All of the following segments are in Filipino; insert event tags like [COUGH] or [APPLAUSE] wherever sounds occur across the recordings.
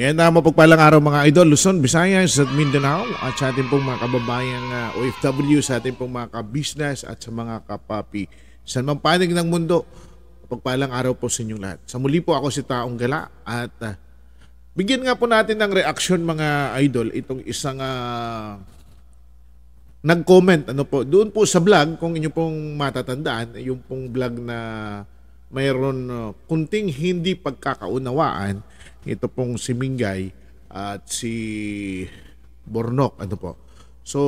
Yan na uh, mapagpalang araw mga idol, Luzon, Visayas at Mindanao at sa ating pong mga kababayang uh, ah, OFW, sa ating pong mga kabisnes at sa mga kapapi. sa man panig ng mundo, mapagpalang araw po sa inyong lahat. Sa muli po ako si Taong Gala at uh, bigyan nga po natin ng reaksyon mga idol itong isang uh, nag-comment ano po, doon po sa vlog kung inyo pong matatandaan, yung pong vlog na mayroon uh, kunting hindi pagkakaunawaan ito pong si Mingay at si Bornok. Ano po? So,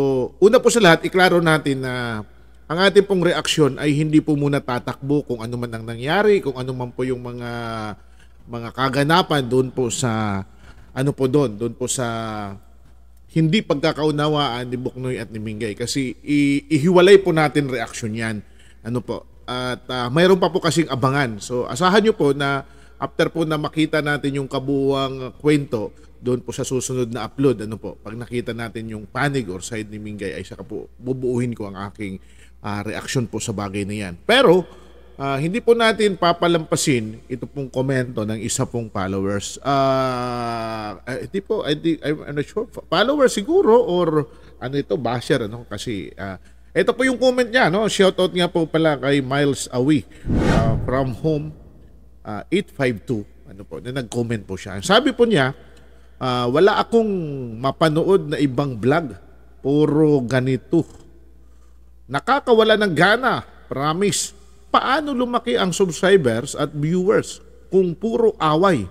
una po sa lahat, iklaro natin na ang ating pong reaksyon ay hindi po muna tatakbo kung ano man ang nangyari, kung ano man po yung mga mga kaganapan doon po sa ano po doon, doon po sa hindi pagkakaunawaan ni Buknoy at ni Mingay kasi i- ihiwalay po natin reaksyon yan. Ano po? At uh, mayroon pa po kasing abangan. So asahan nyo po na after po na makita natin yung kabuuang kwento, doon po sa susunod na upload, ano po, pag nakita natin yung panig or side ni Mingay, ay saka po bubuuhin ko ang aking uh, ah, reaction po sa bagay na yan. Pero, uh, hindi po natin papalampasin ito pong komento ng isa pong followers. Uh, ah, hindi eh, po, eh, I I'm, not sure. Follower siguro or ano ito, basher, ano? Kasi, uh, ito po yung comment niya, no? shout out nga po pala kay Miles Awi uh, from home uh, ah, 852 ano po, na nag-comment po siya. Sabi po niya, uh, wala akong mapanood na ibang vlog. Puro ganito. Nakakawala ng gana, promise. Paano lumaki ang subscribers at viewers kung puro away?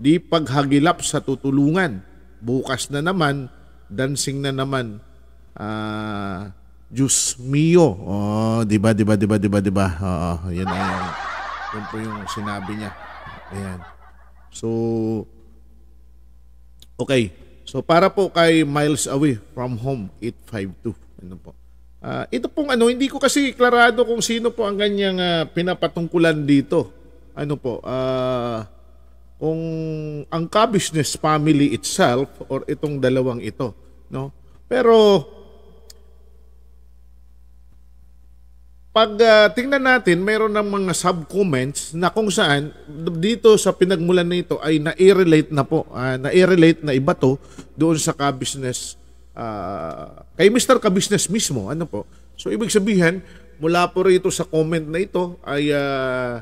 Di paghagilap sa tutulungan. Bukas na naman, dancing na naman. Ah... Uh, Diyos mio. Oh, di ba, di ba, di ba, di ba, di ba? Oo, oh, yun ang yun po yung sinabi niya. Ayan. So, okay. So, para po kay Miles Away from Home 852. Ano po? Uh, ito pong ano, hindi ko kasi klarado kung sino po ang ganyang uh, pinapatungkulan dito. Ano po, uh, kung ang ka-business family itself or itong dalawang ito. No? Pero pag uh, tingnan natin, mayroon ng mga sub-comments na kung saan dito sa pinagmulan nito ay na-relate na po, uh, ah, na-relate na iba to doon sa ka-business uh, kay Mr. Ka-business mismo, ano po. So ibig sabihin, mula po rito sa comment na ito ay uh,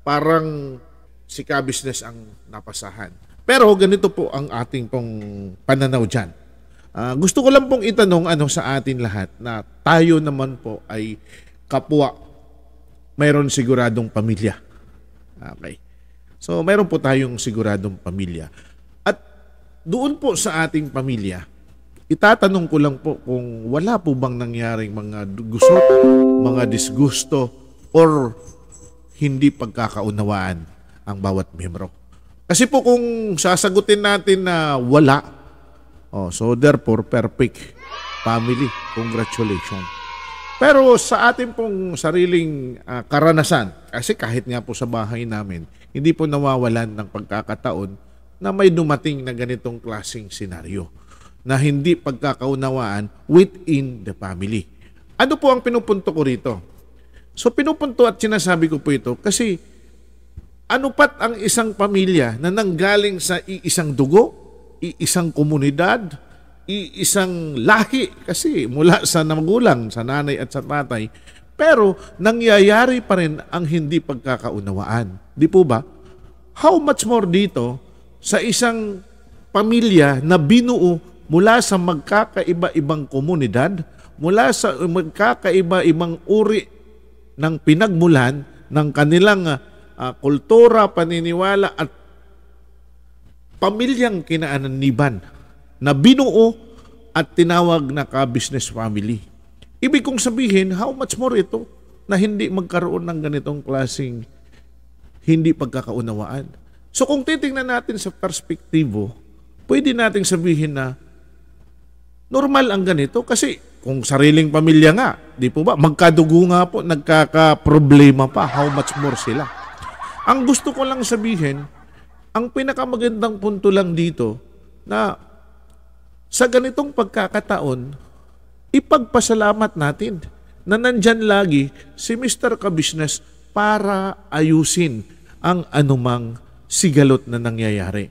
parang si ka-business ang napasahan. Pero ganito po ang ating pong pananaw diyan. Uh, gusto ko lang pong itanong ano sa atin lahat na tayo naman po ay kapwa, mayroon siguradong pamilya. Okay. So, mayroon po tayong siguradong pamilya. At doon po sa ating pamilya, itatanong ko lang po kung wala po bang nangyaring mga gusot, mga disgusto, or hindi pagkakaunawaan ang bawat miyembro. Kasi po kung sasagutin natin na wala, oh, so therefore perfect family. Congratulations. Pero sa ating pong sariling uh, karanasan, kasi kahit nga po sa bahay namin, hindi po nawawalan ng pagkakataon na may dumating na ganitong klasing senaryo na hindi pagkakaunawaan within the family. Ano po ang pinupunto ko rito? So pinupunto at sinasabi ko po ito kasi ano pat ang isang pamilya na nanggaling sa iisang dugo, iisang komunidad, isang lahi kasi mula sa magulang, sa nanay at sa tatay. Pero nangyayari pa rin ang hindi pagkakaunawaan. Di po ba? How much more dito sa isang pamilya na binuo mula sa magkakaiba-ibang komunidad, mula sa magkakaiba-ibang uri ng pinagmulan ng kanilang uh, kultura, paniniwala at pamilyang kinaananiban na binuo at tinawag na ka-business family. Ibig kong sabihin, how much more ito na hindi magkaroon ng ganitong klasing hindi pagkakaunawaan. So kung titingnan natin sa perspektibo, pwede nating sabihin na normal ang ganito kasi kung sariling pamilya nga, di po ba, magkadugo nga po, nagkakaproblema pa, how much more sila. Ang gusto ko lang sabihin, ang pinakamagandang punto lang dito na sa ganitong pagkakataon, ipagpasalamat natin na nandyan lagi si Mr. Kabusiness para ayusin ang anumang sigalot na nangyayari.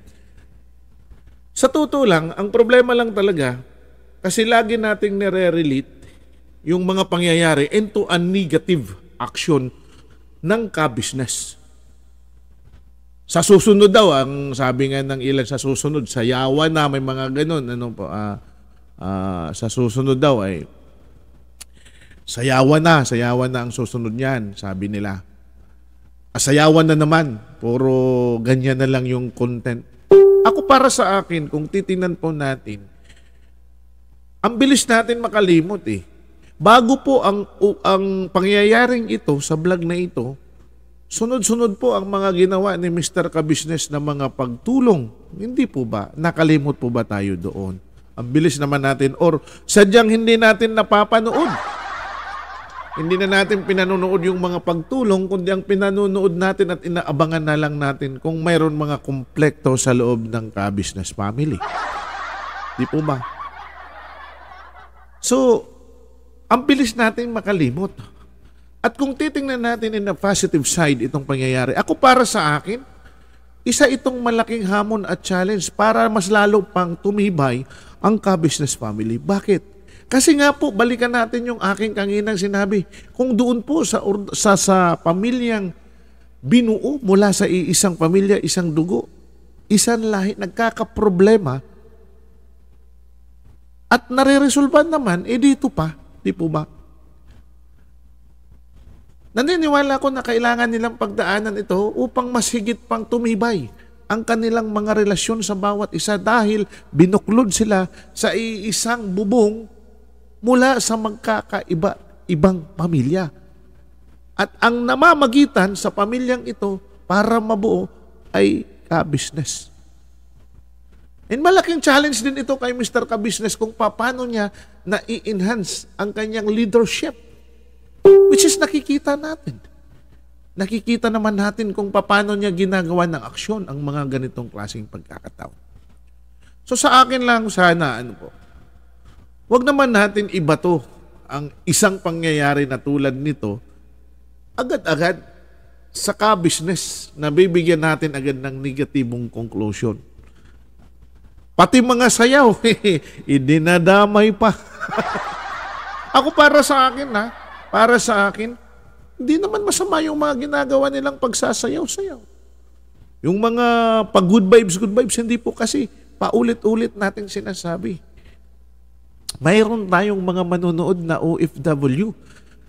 Sa totoo lang, ang problema lang talaga, kasi lagi nating nire-relate yung mga pangyayari into a negative action ng ka-business. Sa susunod daw, ang sabi nga ng ilan sa susunod, sa yawa na, may mga ganun, ano po, uh, uh, sa susunod daw ay sayawan na, sayawan na ang susunod niyan, sabi nila. Asayawan ah, na naman, puro ganyan na lang yung content. Ako para sa akin, kung titingnan po natin, ang bilis natin makalimot eh. Bago po ang, ang pangyayaring ito sa vlog na ito, Sunod-sunod po ang mga ginawa ni Mr. Kabisnes na mga pagtulong. Hindi po ba? Nakalimot po ba tayo doon? Ang bilis naman natin or sadyang hindi natin napapanood. Hindi na natin pinanonood yung mga pagtulong kundi ang pinanonood natin at inaabangan na lang natin kung mayroon mga komplekto sa loob ng Kabisnes family. Di po ba? So, ang bilis natin makalimot. At kung titingnan natin in a positive side itong pangyayari, ako para sa akin, isa itong malaking hamon at challenge para mas lalo pang tumibay ang ka-business family. Bakit? Kasi nga po, balikan natin yung aking kanginang sinabi. Kung doon po sa, sa, sa pamilyang binuo mula sa isang pamilya, isang dugo, isang lahi, nagkakaproblema at nare naman, eh dito pa, di po ba? Naniniwala ko na kailangan nilang pagdaanan ito upang mas higit pang tumibay ang kanilang mga relasyon sa bawat isa dahil binuklod sila sa iisang bubong mula sa magkakaiba ibang pamilya. At ang namamagitan sa pamilyang ito para mabuo ay ka-business. And malaking challenge din ito kay Mr. Ka-business kung paano niya na-enhance i ang kanyang leadership Which is nakikita natin. Nakikita naman natin kung paano niya ginagawa ng aksyon ang mga ganitong klaseng pagkakataon. So sa akin lang sana, ano po, huwag naman natin ibato ang isang pangyayari na tulad nito agad-agad sa ka-business na bibigyan natin agad ng negatibong conclusion. Pati mga sayaw, idinadamay [LAUGHS] eh, eh, pa. [LAUGHS] Ako para sa akin ha, para sa akin, hindi naman masama yung mga ginagawa nilang pagsasayaw-sayaw. Yung mga pag good vibes, good vibes, hindi po kasi paulit-ulit nating sinasabi. Mayroon tayong mga manonood na OFW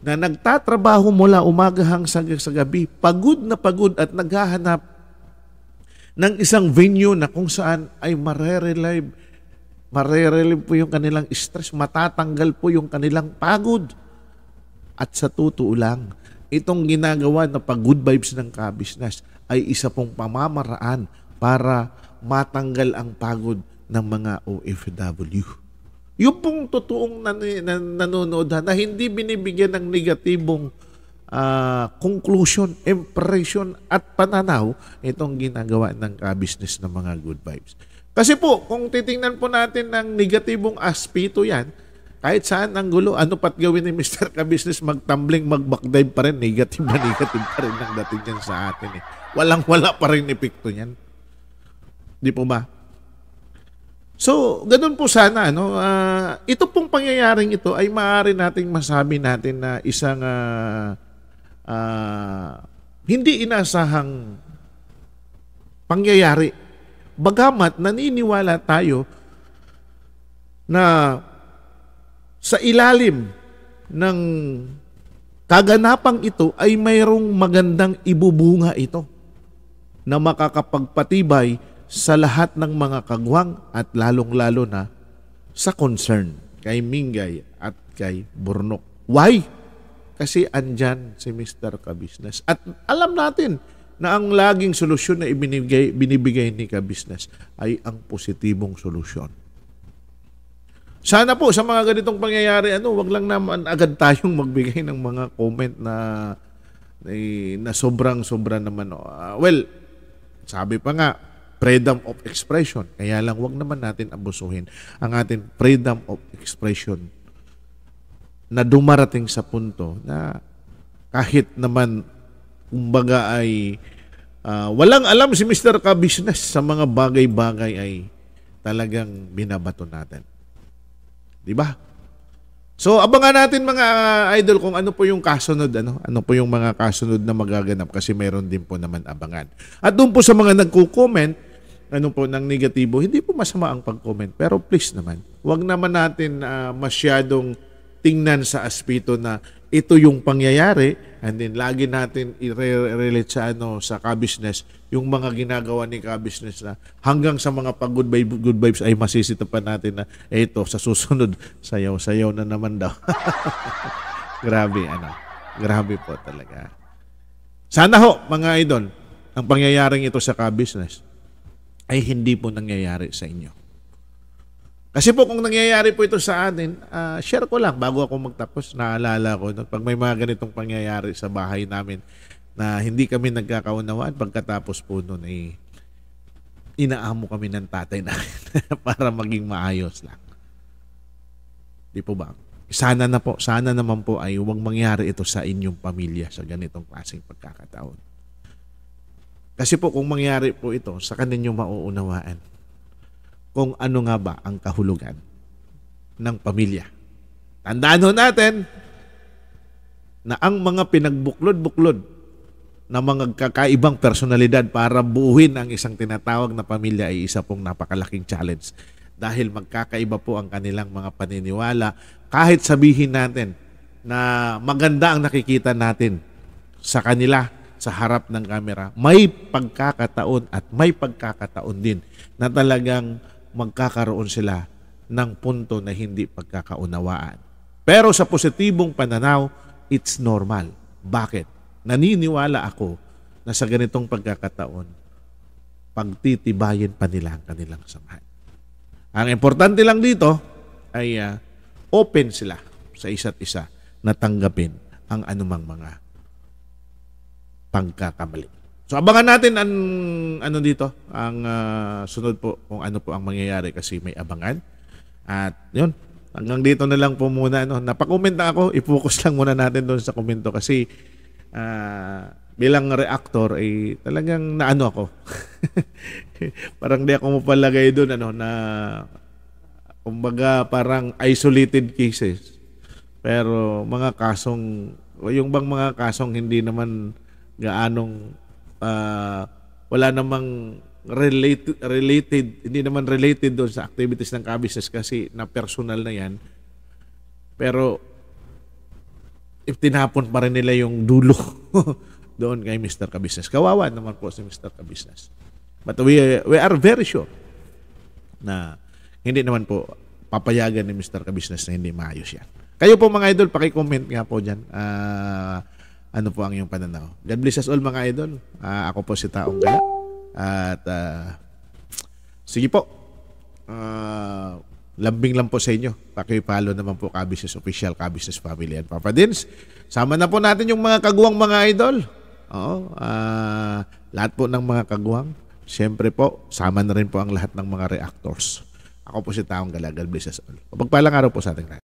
na nagtatrabaho mula umaga hanggang sa gabi, pagod na pagod at naghahanap ng isang venue na kung saan ay marerelive, marerelive po yung kanilang stress, matatanggal po yung kanilang pagod. At sa totoo lang, itong ginagawa na pag-good vibes ng ka-business ay isa pong pamamaraan para matanggal ang pagod ng mga OFW. Yung pong totoong nan- nan- nanonood ha, na hindi binibigyan ng negatibong uh, conclusion, impression at pananaw itong ginagawa ng ka-business ng mga good vibes. Kasi po, kung titingnan po natin ng negatibong aspeto yan, kahit saan ang gulo, ano pat gawin ni [LAUGHS] Mr. Ka-Business, magtambling, magbakdive pa rin, negative na negative pa rin ang dating yan sa atin. Eh. Walang-wala pa rin epekto niyan. Di po ba? So, ganun po sana. No? Uh, ito pong pangyayaring ito ay maaari nating masabi natin na isang uh, uh, hindi inasahang pangyayari. Bagamat naniniwala tayo na sa ilalim ng kaganapang ito ay mayroong magandang ibubunga ito na makakapagpatibay sa lahat ng mga kagwang at lalong-lalo na sa concern kay Mingay at kay Burnok. Why? Kasi andyan si Mr. Kabisnes. At alam natin na ang laging solusyon na ibinibigay, binibigay ni Kabisnes ay ang positibong solusyon. Sana po sa mga ganitong pangyayari, ano, wag lang naman agad tayong magbigay ng mga comment na eh, na sobrang sobra naman. Uh, well, sabi pa nga, freedom of expression. Kaya lang wag naman natin abusuhin ang ating freedom of expression na dumarating sa punto na kahit naman kumbaga ay uh, walang alam si Mr. Ka-Business sa mga bagay-bagay ay talagang binabato natin. 'Di ba? So abangan natin mga idol kung ano po yung kasunod ano, ano po yung mga kasunod na magaganap kasi meron din po naman abangan. At doon po sa mga nagko-comment ano po ng negatibo, hindi po masama ang pag-comment pero please naman, wag naman natin uh, masyadong tingnan sa aspeto na ito yung pangyayari and then lagi natin i-relate sa ano sa ka-business yung mga ginagawa ni ka-business na hanggang sa mga pag good vibes, good vibes ay masisita pa natin na eh, ito sa susunod sayaw sayaw na naman daw [LAUGHS] grabe ano grabe po talaga sana ho mga idol ang pangyayaring ito sa ka-business ay hindi po nangyayari sa inyo kasi po kung nangyayari po ito sa atin, uh, share ko lang bago ako magtapos. Naalala ko, no, pag may mga ganitong pangyayari sa bahay namin na hindi kami nagkakaunawaan, pagkatapos po noon ay eh, inaamo kami ng tatay namin [LAUGHS] para maging maayos lang. Di po ba? Sana na po, sana naman po ay huwag mangyari ito sa inyong pamilya sa ganitong klaseng pagkakataon. Kasi po kung mangyari po ito, sa kaninyo mauunawaan kung ano nga ba ang kahulugan ng pamilya. Tandaan ho natin na ang mga pinagbuklod-buklod na mga kakaibang personalidad para buuhin ang isang tinatawag na pamilya ay isa pong napakalaking challenge dahil magkakaiba po ang kanilang mga paniniwala kahit sabihin natin na maganda ang nakikita natin sa kanila sa harap ng kamera may pagkakataon at may pagkakataon din na talagang magkakaroon sila ng punto na hindi pagkakaunawaan. Pero sa positibong pananaw, it's normal. Bakit? Naniniwala ako na sa ganitong pagkakataon, pagtitibayin pa nila ang kanilang samahan. Ang importante lang dito ay uh, open sila sa isa't isa na tanggapin ang anumang mga pagkakamali. So abangan natin ang ano dito, ang uh, sunod po kung ano po ang mangyayari kasi may abangan. At 'yun, hanggang dito na lang po muna ano. Napakomment na ako, i-focus lang muna natin doon sa komento kasi uh, bilang reactor ay eh, talagang naano ako. [LAUGHS] parang di ako mapalagay doon ano na kumbaga parang isolated cases. Pero mga kasong yung bang mga kasong hindi naman gaanong uh, wala namang related, related, hindi naman related doon sa activities ng kabisnes kasi na personal na yan. Pero if tinapon pa rin nila yung dulo [LAUGHS] doon kay Mr. Kabisnes. Kawawa naman po si Mr. Kabisnes. But we, we are very sure na hindi naman po papayagan ni Mr. Kabisnes na hindi maayos yan. Kayo po mga idol, pakicomment nga po dyan. Uh, ano po ang iyong pananaw. God bless us all mga idol. Uh, ako po si Taong Gala. At uh, sige po. Uh, lambing lang po sa inyo. Pakipalo naman po Kabusiness Official, Kabusiness Family and Papa Dins. Sama na po natin yung mga kaguwang mga idol. Oo, uh, lahat po ng mga kaguwang. Siyempre po, sama na rin po ang lahat ng mga reactors. Ako po si Taong Gala. God bless us all. Pagpalang araw po sa ating lahat.